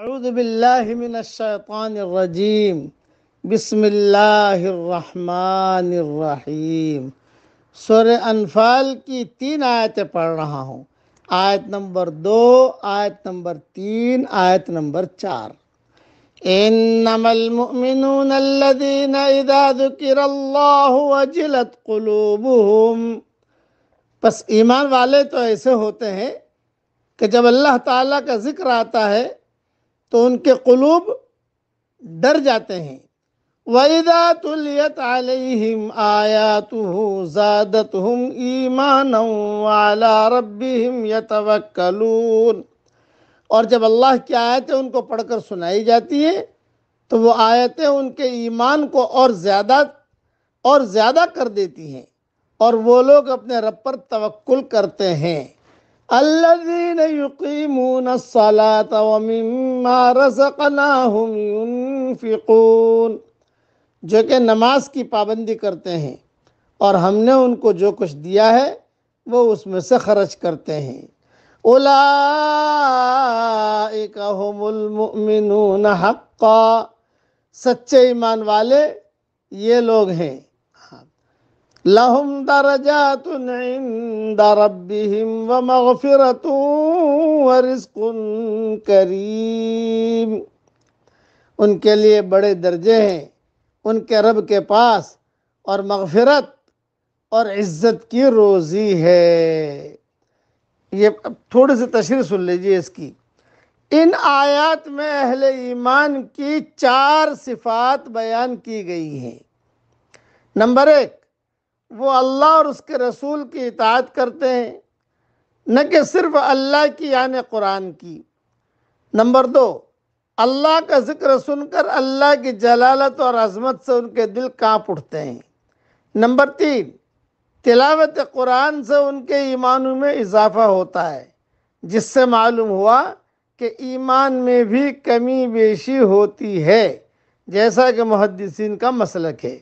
اعوذ باللہ من الشیطان الرجیم بسم اللہ الرحمن الرحیم سور انفال کی تین آیتیں پڑھ رہا ہوں آیت نمبر دو آیت نمبر تین آیت نمبر چار انما المؤمنون الذین اذا ذکر اللہ وجلت قلوبهم پس ایمان والے تو ایسے ہوتے ہیں کہ جب اللہ تعالیٰ کا ذکر آتا ہے تو ان کے قلوب ڈر جاتے ہیں وَإِذَا تُلْيَتْ عَلَيْهِمْ آيَاتُهُ زَادَتْهُمْ ایمَانًا وَعَلَىٰ رَبِّهِمْ يَتَوَكَّلُونَ اور جب اللہ کی آیتیں ان کو پڑھ کر سنائی جاتی ہیں تو وہ آیتیں ان کے ایمان کو اور زیادہ اور زیادہ کر دیتی ہیں اور وہ لوگ اپنے رب پر توکل کرتے ہیں الذين يقيمون الصلاة ومما رزقناهم ينفقون جو کہ نماز کی پابندی کرتے ہیں اور ہم نے ان کو جو کچھ دیا ہے وہ اس میں سے خرچ کرتے ہیں المؤمنون حقا سچے ایمان والے یہ لوگ ہیں لهم درجات عند ربهم ومغفرة ورزق كريم کریم ان کے لیے بڑے درجے ہیں ان کے رب کے پاس اور مغفرت اور عزت کی روزی ہے یہ تھوڑی سی تشریح سن لیجیے اس کی ان آیات میں اہل ایمان کی چار صفات بیان کی گئی ہیں نمبر ایک وہ اللہ اور اس کے رسول کی اطاعت کرتے ہیں نہ کہ صرف اللہ کی یعنی قرآن کی نمبر دو اللہ کا ذکر سن کر اللہ کی جلالت اور عظمت سے ان کے دل کانپ اٹھتے ہیں نمبر تین تلاوت قرآن سے ان کے ایمانوں میں اضافہ ہوتا ہے جس سے معلوم ہوا کہ ایمان میں بھی کمی بیشی ہوتی ہے جیسا کہ محدثین کا مسلک ہے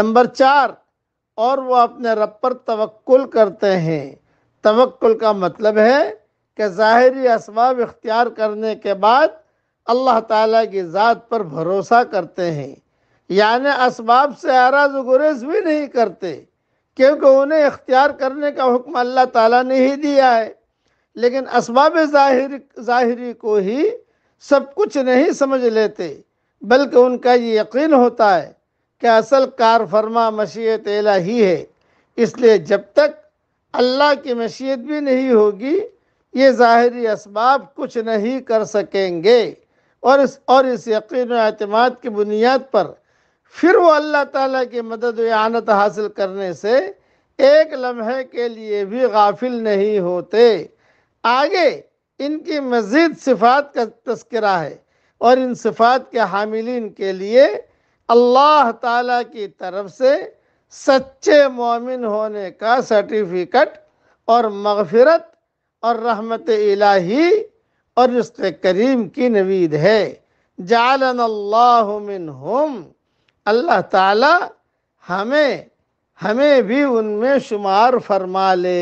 نمبر چار اور وہ اپنے رب پر توقل کرتے ہیں توکل کا مطلب ہے کہ ظاہری اسباب اختیار کرنے کے بعد اللہ تعالیٰ کی ذات پر بھروسہ کرتے ہیں یعنی اسباب سے عراض و گریز بھی نہیں کرتے کیونکہ انہیں اختیار کرنے کا حکم اللہ تعالیٰ نے ہی دیا ہے لیکن اسباب ظاہر ظاہری کو ہی سب کچھ نہیں سمجھ لیتے بلکہ ان کا یہ یقین ہوتا ہے کہ اصل کار فرما مشیت الہی ہی ہے اس لیے جب تک اللہ کی مشیت بھی نہیں ہوگی یہ ظاہری اسباب کچھ نہیں کر سکیں گے اور اس اور اس یقین و اعتماد کی بنیاد پر پھر وہ اللہ تعالیٰ کی مدد و اعانت حاصل کرنے سے ایک لمحے کے لیے بھی غافل نہیں ہوتے آگے ان کی مزید صفات کا تذکرہ ہے اور ان صفات کے حاملین کے لیے اللہ تعالیٰ کی طرف سے سچے مومن ہونے کا سرٹیفکیٹ اور مغفرت اور رحمت الٰہی اور رزق کریم کی نوید ہے جعلن اللہ منہم اللہ تعالیٰ ہمیں ہمیں بھی ان میں شمار فرما لے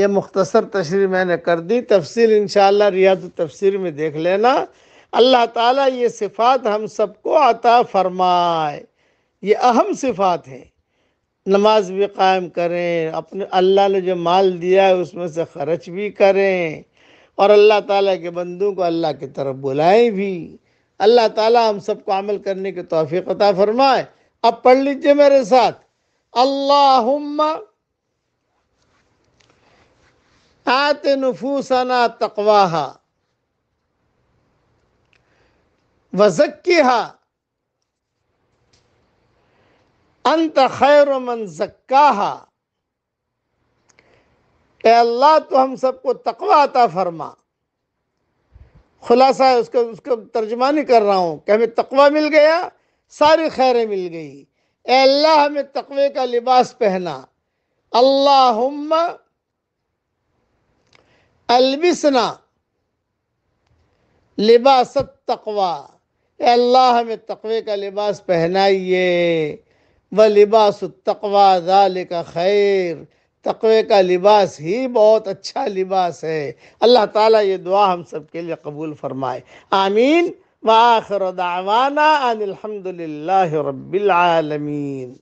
یہ مختصر تشریح میں نے کر دی تفصیل انشاءاللہ ریاض و تفصیل میں دیکھ لینا اللہ تعالیٰ یہ صفات ہم سب کو عطا فرمائے یہ اہم صفات ہیں نماز بھی قائم کریں اپنے اللہ نے جو مال دیا ہے اس میں سے خرچ بھی کریں اور اللہ تعالیٰ کے بندوں کو اللہ کی طرف بلائیں بھی اللہ تعالیٰ ہم سب کو عمل کرنے کے توفیق عطا فرمائے اب پڑھ لیجئے میرے ساتھ اللہم آت نفوسنا تقواہا وزکی انت خیر من زکاہا اے اللہ تو ہم سب کو تقوی عطا فرما خلاصہ اس کو اس کو ترجمہ نہیں کر رہا ہوں کہ ہمیں تقوی مل گیا ساری خیریں مل گئی اے اللہ ہمیں تقوی کا لباس پہنا اللہم البسنا لباس التقوی کہ اللہ ہمیں تقوی کا لباس پہنائیے وہ لباس التقوا ذالک خیر تقوی کا لباس ہی بہت اچھا لباس ہے اللہ تعالیٰ یہ دعا ہم سب کے لیے قبول فرمائے آمین دعوانا ان الحمد للہ رب العالمین